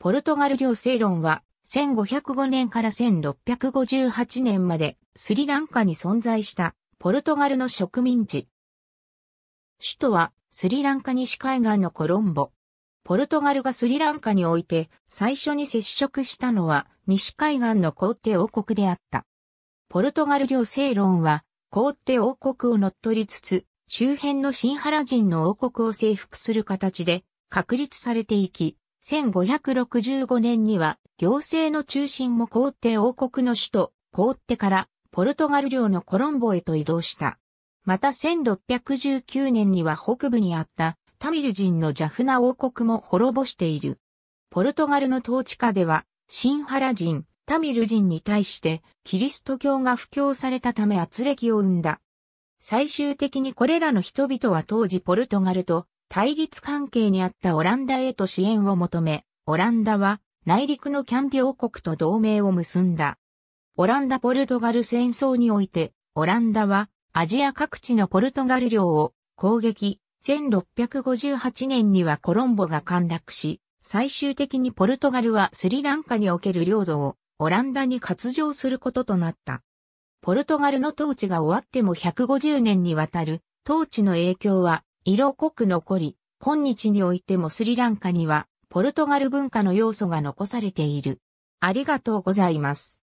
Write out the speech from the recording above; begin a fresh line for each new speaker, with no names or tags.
ポルトガル領セロンは、1505年から1658年までスリランカに存在したポルトガルの植民地。首都はスリランカ西海岸のコロンボ。ポルトガルがスリランカにおいて最初に接触したのは西海岸の皇帝王国であった。ポルトガル領セイロンは皇帝王国を乗っ取りつつ周辺のシンハラ人の王国を征服する形で確立されていき、1565年には行政の中心も皇帝王国の首都、皇帝からポルトガル領のコロンボへと移動した。また1619年には北部にあったタミル人のジャフナ王国も滅ぼしている。ポルトガルの統治下では、シンハラ人、タミル人に対してキリスト教が布教されたため圧力を生んだ。最終的にこれらの人々は当時ポルトガルと対立関係にあったオランダへと支援を求め、オランダは内陸のキャンディ王国と同盟を結んだ。オランダ・ポルトガル戦争において、オランダはアジア各地のポルトガル領を攻撃、1658年にはコロンボが陥落し、最終的にポルトガルはスリランカにおける領土をオランダに割譲することとなった。ポルトガルの統治が終わっても150年にわたる統治の影響は色濃く残り、今日においてもスリランカには、ポルトガル文化の要素が残されている。ありがとうございます。